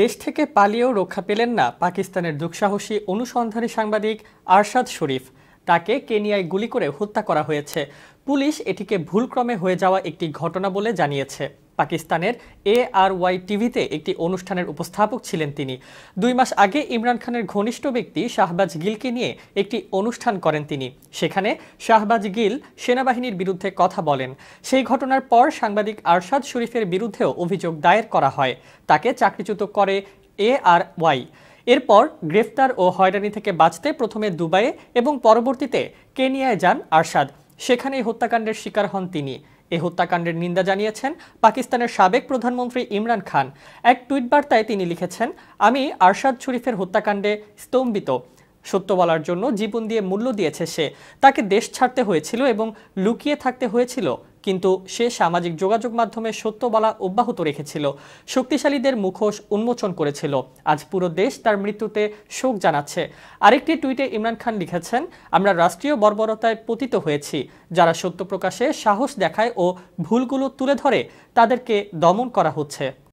দেশ থেকে পালিয়েও রক্ষা পেলেন না পাকিস্তানের দুঃসাহসী অনুসন্ধানী সাংবাদিক আরশাদ শরীফ তাকে কেনিয়ায় গুলি করে হত্যা করা হয়েছে পুলিশ এটিকে ভুলক্রমে হয়ে যাওয়া একটি ঘটনা বলে জানিয়েছে পাকিস্তানের এ আর ওয়াই টিভিতে একটি অনুষ্ঠানের উপস্থাপক ছিলেন তিনি দুই মাস আগে ইমরান খানের ঘনিষ্ঠ ব্যক্তি শাহবাজ গিলকে নিয়ে একটি অনুষ্ঠান করেন তিনি সেখানে শাহবাজ গিল সেনাবাহিনীর বিরুদ্ধে কথা বলেন সেই ঘটনার পর সাংবাদিক আরশাদ শরীফের বিরুদ্ধেও অভিযোগ দায়ের করা হয় তাকে চাকরিচ্যুত করে এ আর ওয়াই এরপর গ্রেফতার ও হয়রানি থেকে বাঁচতে প্রথমে দুবাইয়ে এবং পরবর্তীতে কেনিয়ায় যান আরশাদ সেখানেই হত্যাকাণ্ডের শিকার হন তিনি এ হত্যাকাণ্ডের নিন্দা জানিয়েছেন পাকিস্তানের সাবেক প্রধানমন্ত্রী ইমরান খান এক টুইট বার্তায় তিনি লিখেছেন আমি আরশাদ শরীফের হত্যাকাণ্ডে স্তম্ভিত সত্য বলার জন্য জীবন দিয়ে মূল্য দিয়েছে সে তাকে দেশ ছাড়তে হয়েছিল এবং লুকিয়ে থাকতে হয়েছিল কিন্তু সে সামাজিক যোগাযোগ মাধ্যমে সত্য বলা অব্যাহত রেখেছিল শক্তিশালীদের মুখোশ উন্মোচন করেছিল আজ পুরো দেশ তার মৃত্যুতে শোক জানাচ্ছে আরেকটি টুইটে ইমরান খান লিখেছেন আমরা রাষ্ট্রীয় বর্বরতায় পতিত হয়েছি যারা সত্য প্রকাশে সাহস দেখায় ও ভুলগুলো তুলে ধরে তাদেরকে দমন করা হচ্ছে